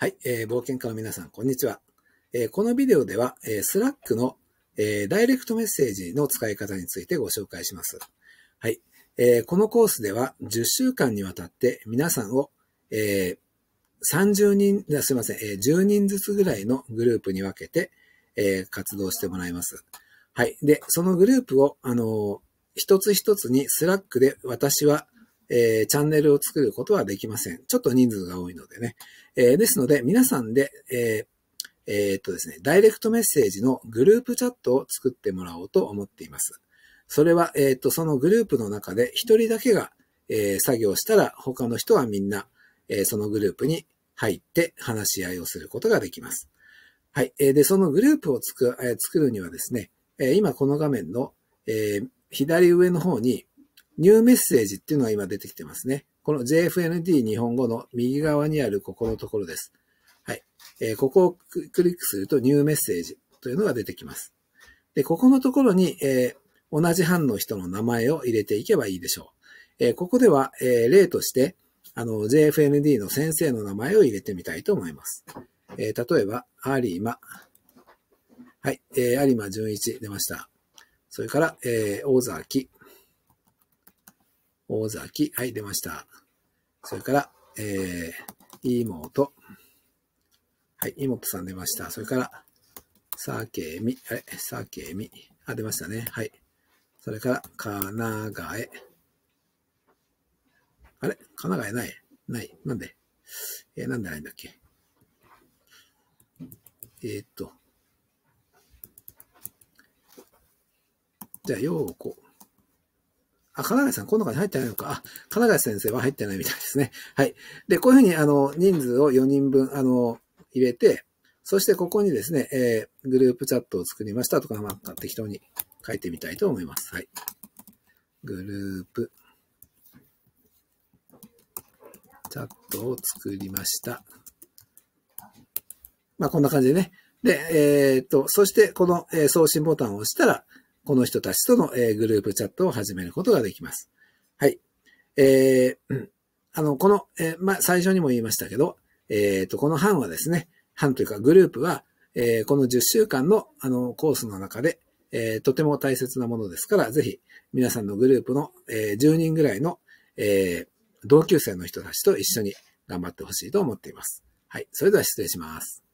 はい、えー、冒険家の皆さん、こんにちは。えー、このビデオでは、えー、スラックの、えー、ダイレクトメッセージの使い方についてご紹介します。はい、えー、このコースでは10週間にわたって皆さんを、えー、30人、すいません、えー、10人ずつぐらいのグループに分けて、えー、活動してもらいます。はい。で、そのグループを、あのー、一つ一つにスラックで私はえー、チャンネルを作ることはできません。ちょっと人数が多いのでね。えー、ですので、皆さんで、えー、えー、っとですね、ダイレクトメッセージのグループチャットを作ってもらおうと思っています。それは、えっと、そのグループの中で一人だけが、え作業したら、他の人はみんな、えそのグループに入って話し合いをすることができます。はい。えで、そのグループをつく、え作るにはですね、え今この画面の、え左上の方に、ニューメッセージっていうのが今出てきてますね。この JFND 日本語の右側にあるここのところです。はい。えー、ここをクリックするとニューメッセージというのが出てきます。で、ここのところに、えー、同じ班の人の名前を入れていけばいいでしょう。えー、ここでは、え例として、あの、JFND の先生の名前を入れてみたいと思います。え例えば、有馬。はい、え有馬純一出ました。それから、え大沢木。大崎。はい、出ました。それから、えー、妹。はい、妹さん出ました。それから、さけみ。あれ、さけみ。あ、出ましたね。はい。それから、かながえ。あれかながえないない。なんでえー、なんでないんだっけえー、っと。じゃあ、ようこ。あ、金貝さん、この中に入ってないのか。あ、金貝先生は入ってないみたいですね。はい。で、こういうふうに、あの、人数を4人分、あの、入れて、そしてここにですね、えー、グループチャットを作りましたとか、まあ、適当に書いてみたいと思います。はい。グループチャットを作りました。まあ、こんな感じでね。で、えー、っと、そして、この、え送信ボタンを押したら、この人たちとの、えグループチャットを始めることができます。はい。えー、あの、この、えー、まあ、最初にも言いましたけど、えっ、ー、と、この班はですね、班というかグループは、えー、この10週間の、あの、コースの中で、えー、とても大切なものですから、ぜひ、皆さんのグループの、えー、10人ぐらいの、えー、同級生の人たちと一緒に頑張ってほしいと思っています。はい。それでは失礼します。